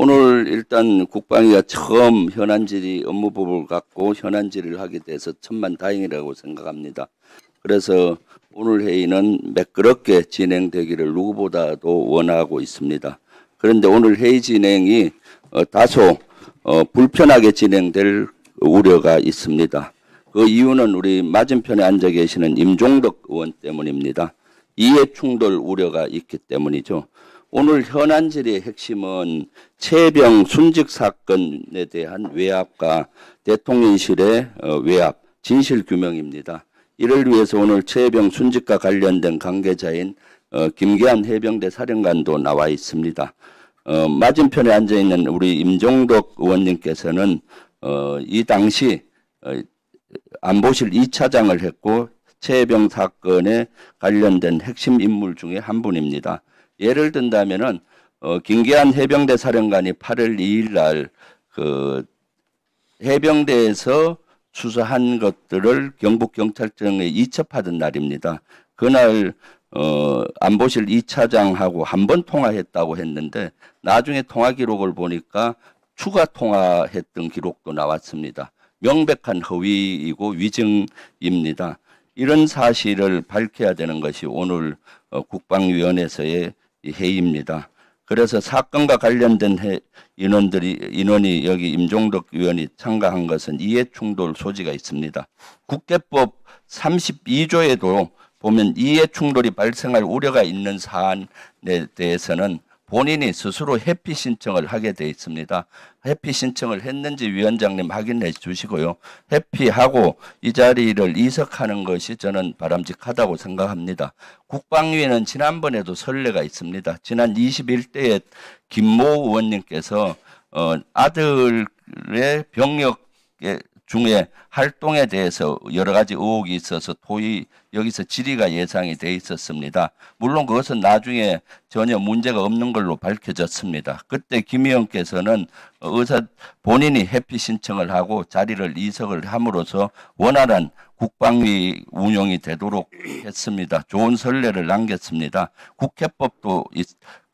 오늘 일단 국방위가 처음 현안질의 업무법을 갖고 현안질의를 하게 돼서 천만 다행이라고 생각합니다. 그래서 오늘 회의는 매끄럽게 진행되기를 누구보다도 원하고 있습니다. 그런데 오늘 회의 진행이 어, 다소 어, 불편하게 진행될 우려가 있습니다. 그 이유는 우리 맞은편에 앉아 계시는 임종덕 의원 때문입니다. 이해 충돌 우려가 있기 때문이죠. 오늘 현안질의 핵심은 최병 순직 사건에 대한 외압과 대통령실의 어, 외압, 진실 규명입니다. 이를 위해서 오늘 최병 순직과 관련된 관계자인 어, 김계한 해병대 사령관도 나와 있습니다. 어, 맞은편에 앉아 있는 우리 임종덕 의원님께서는 이 당시 안보실 2차장을 했고 최병 사건에 관련된 핵심 인물 중에 한 분입니다. 예를 든다면은 어, 김기한 해병대 사령관이 8월 2일 날그 해병대에서 수사한 것들을 경북경찰청에 이첩하던 날입니다. 그날 어, 안보실 2차장하고한 번 통화했다고 했는데 나중에 통화 기록을 보니까 추가 통화했던 기록도 나왔습니다. 명백한 허위이고 위증입니다. 이런 사실을 밝혀야 되는 것이 오늘 어, 국방위원회에서의 이 회의입니다. 그래서 사건과 관련된 해, 인원들이 인원이 여기 임종덕 의원이 참가한 것은 이해 충돌 소지가 있습니다. 국회법 32조에도 보면 이해 충돌이 발생할 우려가 있는 사안에 대해서는 본인이 스스로 회피 신청을 하게 돼 있습니다. 회피 신청을 했는지 위원장님 확인해 주시고요. 회피하고 이 자리를 이석하는 것이 저는 바람직하다고 생각합니다. 국방위는 지난번에도 선례가 있습니다. 지난 21대에 김모 의원님께서 어, 아들의 병력 중에 활동에 대해서 여러 가지 의혹이 있어서 토의 여기서 질의가 예상이 돼 있었습니다. 물론 그것은 나중에 전혀 문제가 없는 걸로 밝혀졌습니다. 그때 김 의원께서는 의사 본인이 회피 신청을 하고 자리를 이석을 함으로써 원활한 국방위 운영이 되도록 했습니다. 좋은 선례를 남겼습니다. 국회법도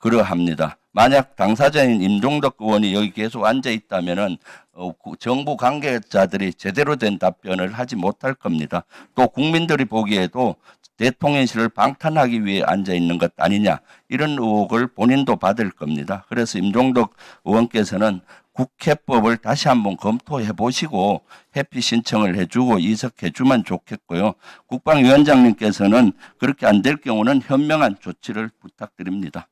그러합니다. 만약 당사자인 임종덕 의원이 여기 계속 앉아 있다면은 어, 정부 관계자들이 제대로 된 답변을 하지 못할 겁니다. 또 국민들이 보기에도 대통령실을 방탄하기 위해 앉아 있는 것 아니냐 이런 의혹을 본인도 받을 겁니다. 그래서 임종덕 의원께서는 국회법을 다시 한번 검토해 보시고 회피 신청을 해주고 이석해 주면 좋겠고요. 국방위원장님께서는 그렇게 안 될 경우는 현명한 조치를 부탁드립니다.